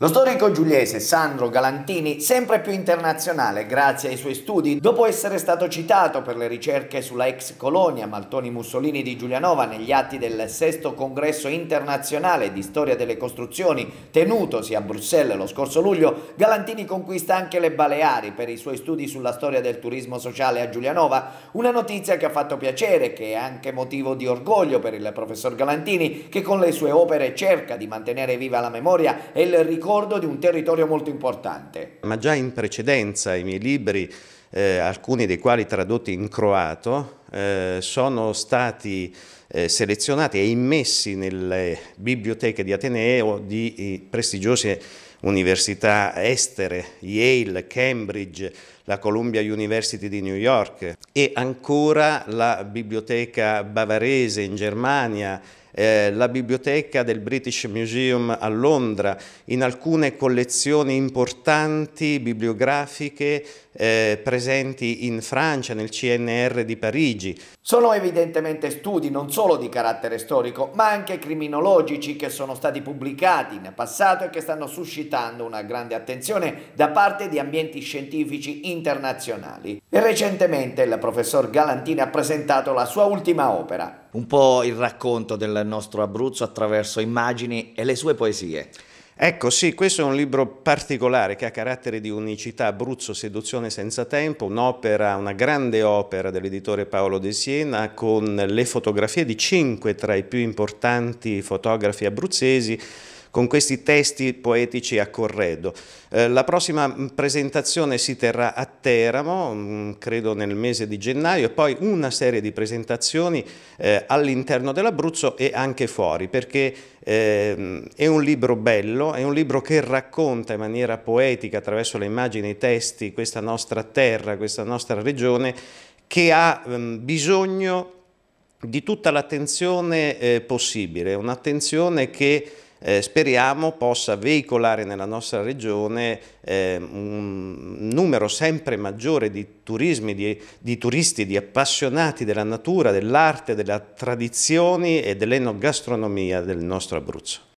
Lo storico giuliese Sandro Galantini, sempre più internazionale grazie ai suoi studi, dopo essere stato citato per le ricerche sulla ex colonia Maltoni Mussolini di Giulianova negli atti del sesto congresso internazionale di storia delle costruzioni tenutosi a Bruxelles lo scorso luglio, Galantini conquista anche le Baleari per i suoi studi sulla storia del turismo sociale a Giulianova, una notizia che ha fatto piacere, che è anche motivo di orgoglio per il professor Galantini, che con le sue opere cerca di mantenere viva la memoria e il ricordo ricordo di un territorio molto importante. Ma già in precedenza i miei libri, eh, alcuni dei quali tradotti in croato, eh, sono stati eh, selezionati e immessi nelle biblioteche di Ateneo di eh, prestigiose università estere, Yale, Cambridge, la Columbia University di New York e ancora la biblioteca bavarese in Germania eh, la biblioteca del British Museum a Londra, in alcune collezioni importanti bibliografiche eh, presenti in Francia, nel CNR di Parigi. Sono evidentemente studi non solo di carattere storico, ma anche criminologici che sono stati pubblicati in passato e che stanno suscitando una grande attenzione da parte di ambienti scientifici internazionali. E recentemente il professor Galantini ha presentato la sua ultima opera, un po' il racconto del nostro Abruzzo attraverso immagini e le sue poesie. Ecco sì, questo è un libro particolare che ha carattere di unicità, Abruzzo Seduzione senza tempo, un'opera, una grande opera dell'editore Paolo De Siena con le fotografie di cinque tra i più importanti fotografi abruzzesi con questi testi poetici a corredo. Eh, la prossima presentazione si terrà a Teramo, mm, credo nel mese di gennaio, e poi una serie di presentazioni eh, all'interno dell'Abruzzo e anche fuori, perché eh, è un libro bello, è un libro che racconta in maniera poetica attraverso le immagini e i testi questa nostra terra, questa nostra regione che ha mm, bisogno di tutta l'attenzione possibile, un'attenzione che eh, speriamo possa veicolare nella nostra regione eh, un numero sempre maggiore di, turismi, di, di turisti, di appassionati della natura, dell'arte, delle tradizioni e dell'enogastronomia del nostro Abruzzo.